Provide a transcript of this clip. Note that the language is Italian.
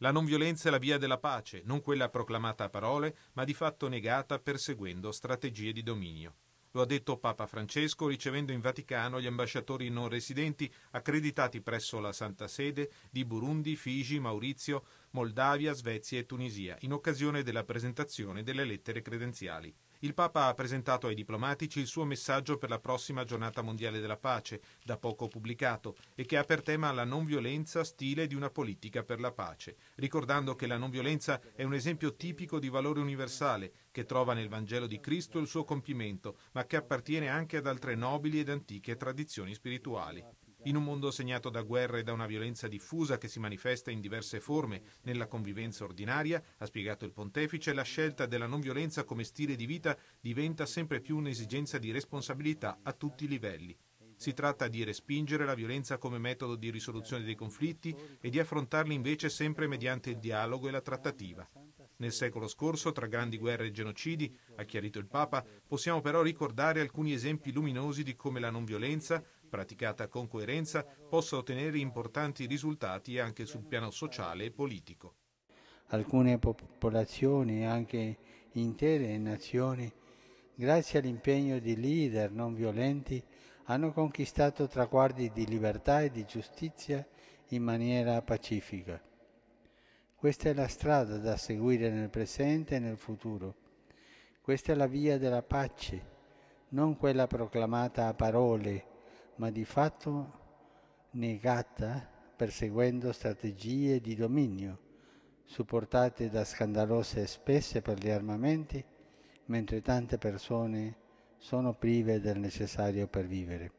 La non violenza è la via della pace, non quella proclamata a parole, ma di fatto negata perseguendo strategie di dominio. Lo ha detto Papa Francesco ricevendo in Vaticano gli ambasciatori non residenti accreditati presso la Santa Sede di Burundi, Figi, Maurizio, Moldavia, Svezia e Tunisia, in occasione della presentazione delle lettere credenziali. Il Papa ha presentato ai diplomatici il suo messaggio per la prossima giornata mondiale della pace, da poco pubblicato, e che ha per tema la non violenza, stile di una politica per la pace, ricordando che la non violenza è un esempio tipico di valore universale, che trova nel Vangelo di Cristo il suo compimento, ma che appartiene anche ad altre nobili ed antiche tradizioni spirituali. In un mondo segnato da guerre e da una violenza diffusa che si manifesta in diverse forme nella convivenza ordinaria, ha spiegato il pontefice, la scelta della non violenza come stile di vita diventa sempre più un'esigenza di responsabilità a tutti i livelli. Si tratta di respingere la violenza come metodo di risoluzione dei conflitti e di affrontarli invece sempre mediante il dialogo e la trattativa. Nel secolo scorso, tra grandi guerre e genocidi, ha chiarito il Papa, possiamo però ricordare alcuni esempi luminosi di come la non violenza praticata con coerenza, possa ottenere importanti risultati anche sul piano sociale e politico. Alcune popolazioni, anche intere nazioni, grazie all'impegno di leader non violenti, hanno conquistato traguardi di libertà e di giustizia in maniera pacifica. Questa è la strada da seguire nel presente e nel futuro. Questa è la via della pace, non quella proclamata a parole ma di fatto negata eh, perseguendo strategie di dominio supportate da scandalose spese per gli armamenti, mentre tante persone sono prive del necessario per vivere.